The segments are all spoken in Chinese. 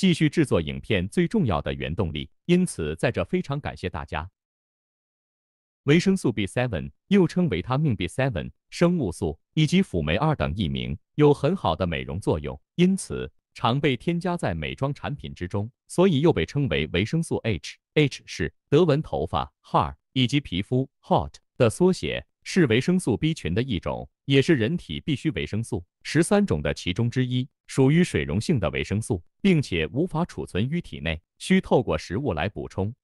继续制作影片最重要的原动力，因此在这非常感谢大家。维生素 B7 又称维他命 B7、生物素以及辅酶二等异名，有很好的美容作用，因此常被添加在美妆产品之中，所以又被称为维生素 H。H 是德文头发 （hair） 以及皮肤 （hot） 的缩写，是维生素 B 群的一种。也是人体必需维生素十三种的其中之一，属于水溶性的维生素，并且无法储存于体内，需透过食物来补充。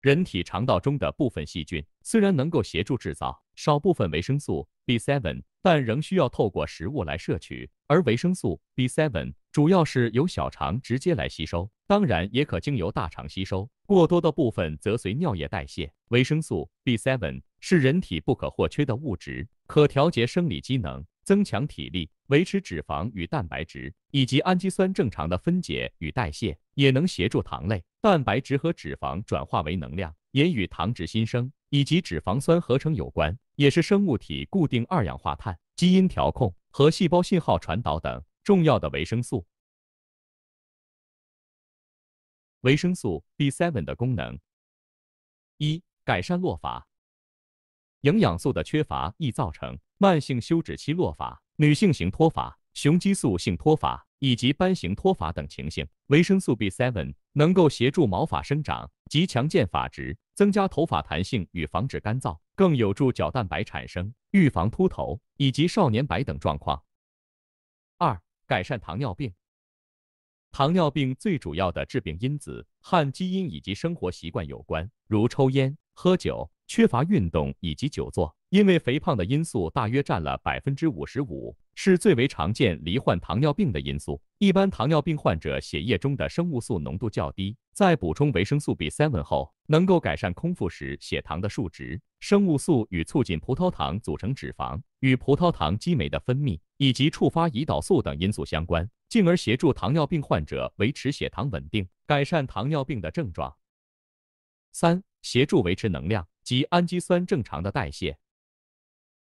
人体肠道中的部分细菌虽然能够协助制造少部分维生素 B7，但仍需要透过食物来摄取。而维生素 B7 主要是由小肠直接来吸收，当然也可经由大肠吸收。过多的部分则随尿液代谢。维生素 B7 是人体不可或缺的物质。可调节生理机能，增强体力，维持脂肪与蛋白质以及氨基酸正常的分解与代谢，也能协助糖类、蛋白质和脂肪转化为能量，也与糖脂新生以及脂肪酸合成有关，也是生物体固定二氧化碳、基因调控和细胞信号传导等重要的维生素。维生素 B7 的功能：一、改善落发。营养素的缺乏易造成慢性休止期落发、女性型脱发、雄激素性脱发以及斑型脱发等情形。维生素 B7 能够协助毛发生长及强健发质，增加头发弹性与防止干燥，更有助角蛋白产生，预防秃头以及少年白等状况。二、改善糖尿病。糖尿病最主要的致病因子和基因以及生活习惯有关，如抽烟、喝酒。缺乏运动以及久坐，因为肥胖的因素大约占了百分之五十五，是最为常见罹患糖尿病的因素。一般糖尿病患者血液中的生物素浓度较低，在补充维生素 B seven 后，能够改善空腹时血糖的数值。生物素与促进葡萄糖组成脂肪、与葡萄糖激酶的分泌以及触发胰岛素等因素相关，进而协助糖尿病患者维持血糖稳定，改善糖尿病的症状。三、协助维持能量。及氨基酸正常的代谢，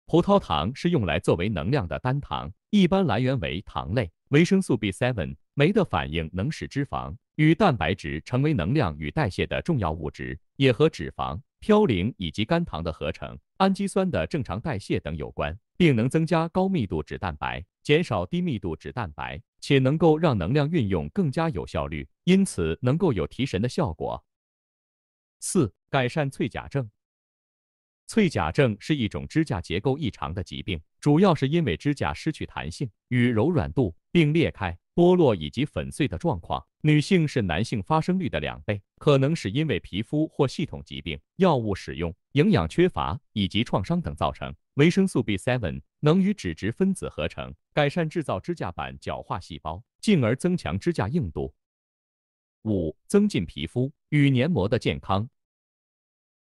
葡萄糖是用来作为能量的单糖，一般来源为糖类。维生素 B seven 酶的反应能使脂肪与蛋白质成为能量与代谢的重要物质，也和脂肪、嘌呤以及肝糖的合成、氨基酸的正常代谢等有关，并能增加高密度脂蛋白，减少低密度脂蛋白，且能够让能量运用更加有效率，因此能够有提神的效果。四、改善脆甲症。脆甲症是一种指甲结构异常的疾病，主要是因为指甲失去弹性与柔软度，并裂开、剥落以及粉碎的状况。女性是男性发生率的两倍，可能是因为皮肤或系统疾病、药物使用、营养缺乏以及创伤等造成。维生素 B7 能与脂质分子合成，改善制造指甲板角化细胞，进而增强指甲硬度。五、增进皮肤与黏膜的健康。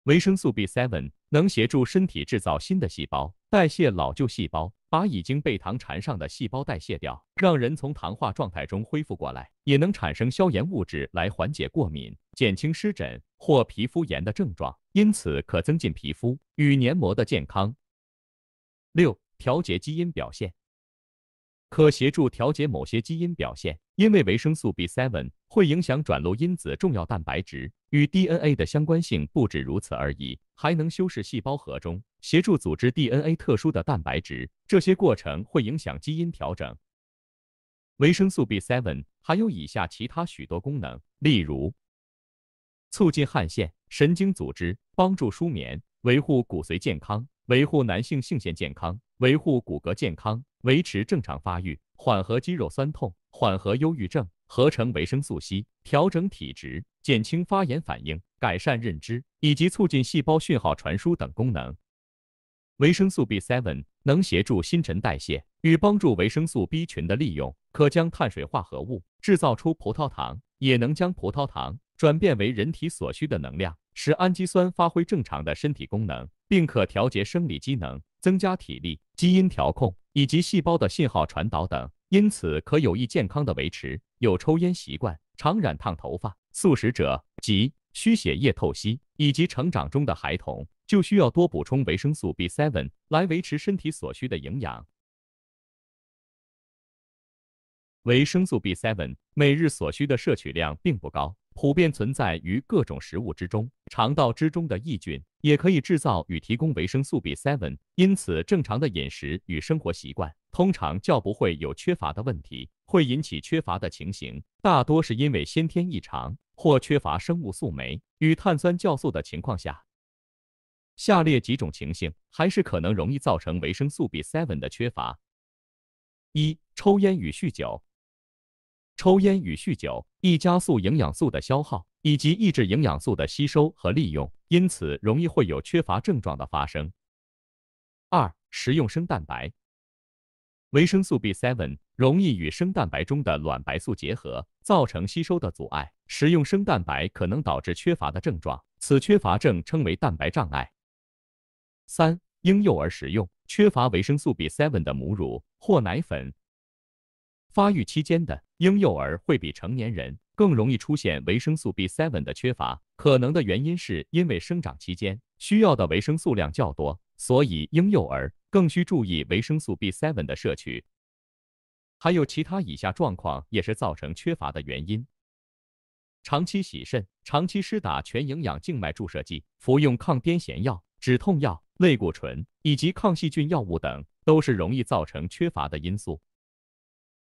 维生素 B7 能协助身体制造新的细胞，代谢老旧细胞，把已经被糖缠上的细胞代谢掉，让人从糖化状态中恢复过来，也能产生消炎物质来缓解过敏、减轻湿疹或皮肤炎的症状，因此可增进皮肤与黏膜的健康。六、调节基因表现。可协助调节某些基因表现，因为维生素 B7 会影响转录因子重要蛋白质与 DNA 的相关性，不止如此而已，还能修饰细胞核中协助组织 DNA 特殊的蛋白质。这些过程会影响基因调整。维生素 B7 还有以下其他许多功能，例如促进汗腺、神经组织，帮助舒眠，维护骨髓健康。维护男性性腺健康，维护骨骼健康，维持正常发育，缓和肌肉酸痛，缓和忧郁症，合成维生素 C，调整体质，减轻发炎反应，改善认知，以及促进细胞讯号传输等功能。维生素 B seven 能协助新陈代谢与帮助维生素 B 群的利用，可将碳水化合物制造出葡萄糖，也能将葡萄糖转变为人体所需的能量，使氨基酸发挥正常的身体功能。并可调节生理机能，增加体力、基因调控以及细胞的信号传导等，因此可有益健康的维持。有抽烟习惯、常染烫头发、素食者及需血液透析以及成长中的孩童，就需要多补充维生素 B7 来维持身体所需的营养。维生素 B7 每日所需的摄取量并不高，普遍存在于各种食物之中，肠道之中的益菌。也可以制造与提供维生素 B7，因此正常的饮食与生活习惯通常较不会有缺乏的问题。会引起缺乏的情形，大多是因为先天异常或缺乏生物素酶与碳酸酵素的情况下，下列几种情形还是可能容易造成维生素 B7 的缺乏：一、抽烟与酗酒，抽烟与酗酒易加速营养素的消耗。以及抑制营养素的吸收和利用，因此容易会有缺乏症状的发生。二、食用生蛋白，维生素 B7 容易与生蛋白中的卵白素结合，造成吸收的阻碍。食用生蛋白可能导致缺乏的症状，此缺乏症称为蛋白障碍。三、婴幼儿食用缺乏维生素 B7 的母乳或奶粉，发育期间的婴幼儿会比成年人。更容易出现维生素 B7 的缺乏，可能的原因是因为生长期间需要的维生素量较多，所以婴幼儿更需注意维生素 B7 的摄取。还有其他以下状况也是造成缺乏的原因：长期洗肾、长期施打全营养静脉注射剂、服用抗癫痫药、止痛药、类固醇以及抗细菌药物等，都是容易造成缺乏的因素。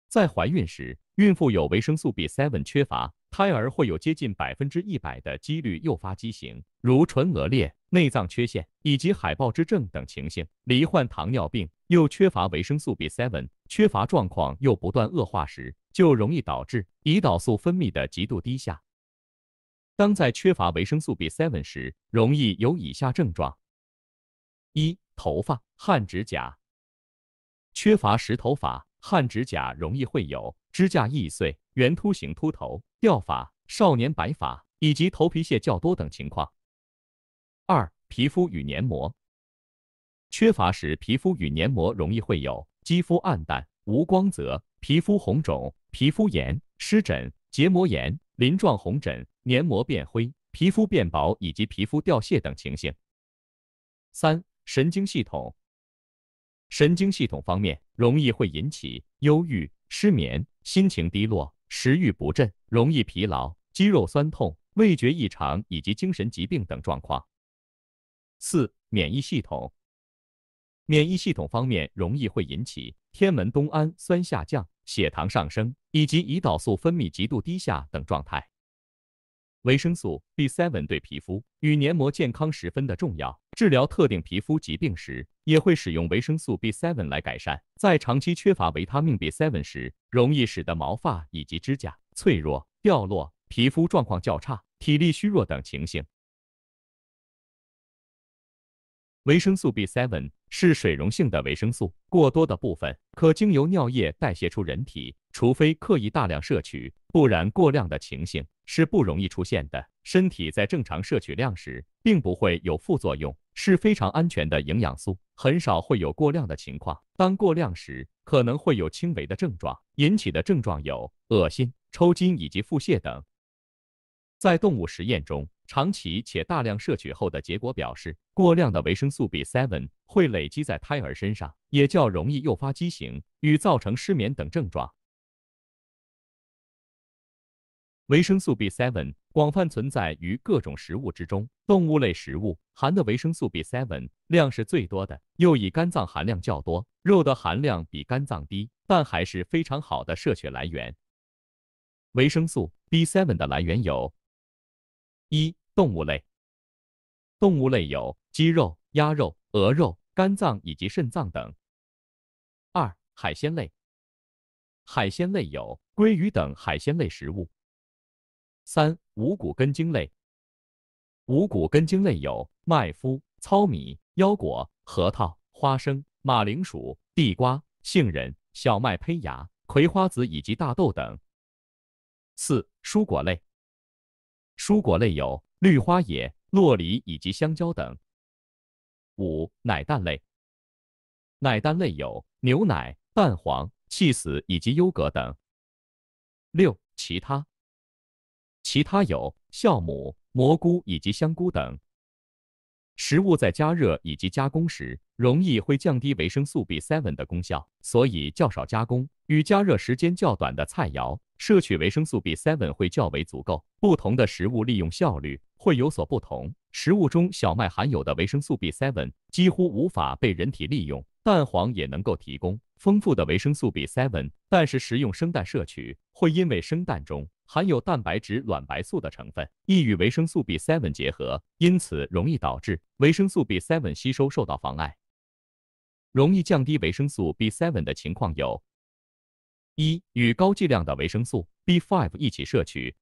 在怀孕时。孕妇有维生素 B7 缺乏，胎儿会有接近百分之一百的几率诱发畸形，如唇腭裂、内脏缺陷以及海豹肢症等情形。罹患糖尿病又缺乏维生素 B7，缺乏状况又不断恶化时，就容易导致胰岛素分泌的极度低下。当在缺乏维生素 B7 时，容易有以下症状：一、头发、汗指甲缺乏石头发、汗指甲容易会有。支架易碎、圆凸型秃头、掉发、少年白发以及头皮屑较多等情况。二、皮肤与黏膜缺乏时，皮肤与黏膜容易会有肌肤暗淡、无光泽、皮肤红肿、皮肤炎、湿疹、结膜炎、鳞状红疹、黏膜变灰、皮肤变薄以及皮肤掉屑等情形。三、神经系统神经系统方面容易会引起忧郁、失眠。心情低落、食欲不振、容易疲劳、肌肉酸痛、味觉异常以及精神疾病等状况。四、免疫系统，免疫系统方面容易会引起天门冬氨酸下降、血糖上升以及胰岛素分泌极度低下等状态。维生素 B7 对皮肤与黏膜健康十分的重要。治疗特定皮肤疾病时，也会使用维生素 B7 来改善。在长期缺乏维他命 B7 时，容易使得毛发以及指甲脆弱、掉落，皮肤状况较差，体力虚弱等情形。维生素 B7 是水溶性的维生素，过多的部分可经由尿液代谢出人体，除非刻意大量摄取，不然过量的情形是不容易出现的。身体在正常摄取量时，并不会有副作用，是非常安全的营养素，很少会有过量的情况。当过量时，可能会有轻微的症状，引起的症状有恶心、抽筋以及腹泻等。在动物实验中，长期且大量摄取后的结果表示，过量的维生素 B7 会累积在胎儿身上，也较容易诱发畸形与造成失眠等症状。维生素 B7 广泛存在于各种食物之中，动物类食物含的维生素 B7 量是最多的，又以肝脏含量较多，肉的含量比肝脏低，但还是非常好的摄取来源。维生素 B7 的来源有。一、动物类，动物类有鸡肉、鸭肉、鹅肉、肝脏以及肾脏等。二、海鲜类，海鲜类有鲑鱼等海鲜类食物。三、五谷根茎类，五谷根茎类有麦麸、糙米、腰果、核桃、花生、马铃薯、地瓜、杏仁、小麦胚芽、葵花籽以及大豆等。四、蔬果类。蔬果类有绿花野、洛梨以及香蕉等。五奶蛋类，奶蛋类有牛奶、蛋黄、气死以及优格等。六其他，其他有酵母、蘑菇以及香菇等。食物在加热以及加工时，容易会降低维生素 B7 的功效，所以较少加工与加热时间较短的菜肴。摄取维生素 B7 会较为足够，不同的食物利用效率会有所不同。食物中小麦含有的维生素 B7 几乎无法被人体利用，蛋黄也能够提供丰富的维生素 B7，但是食用生蛋摄取会因为生蛋中含有蛋白质卵白素的成分，易与维生素 B7 结合，因此容易导致维生素 B7 吸收受到妨碍。容易降低维生素 B7 的情况有。一与高剂量的维生素 B5 一起摄取，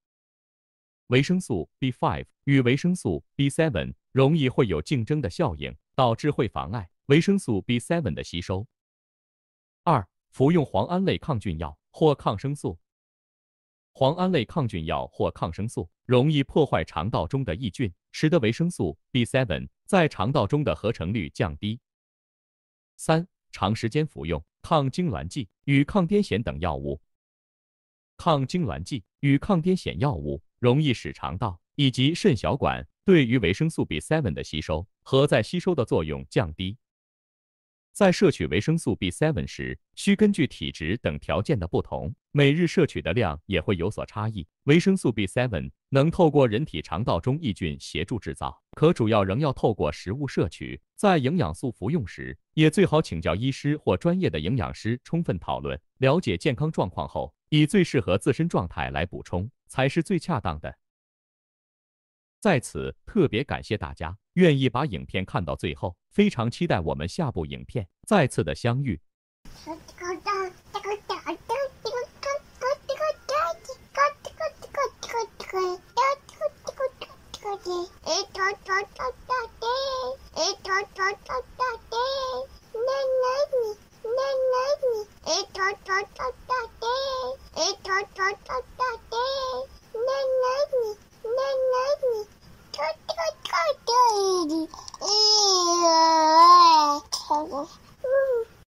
维生素 B5 与维生素 B7 容易会有竞争的效应，导致会妨碍维生素 B7 的吸收。二，服用磺胺类抗菌药或抗生素，磺胺类抗菌药或抗生素容易破坏肠道中的益菌，使得维生素 B7 在肠道中的合成率降低。三，长时间服用。抗痉挛剂与抗癫痫等药物，抗痉挛剂与抗癫痫药物容易使肠道以及肾小管对于维生素 B7 的吸收和在吸收的作用降低。在摄取维生素 B7 时，需根据体质等条件的不同。每日摄取的量也会有所差异。维生素 B7 能透过人体肠道中益菌协助制造，可主要仍要透过食物摄取。在营养素服用时，也最好请教医师或专业的营养师，充分讨论了解健康状况后，以最适合自身状态来补充才是最恰当的。在此特别感谢大家愿意把影片看到最后，非常期待我们下部影片再次的相遇。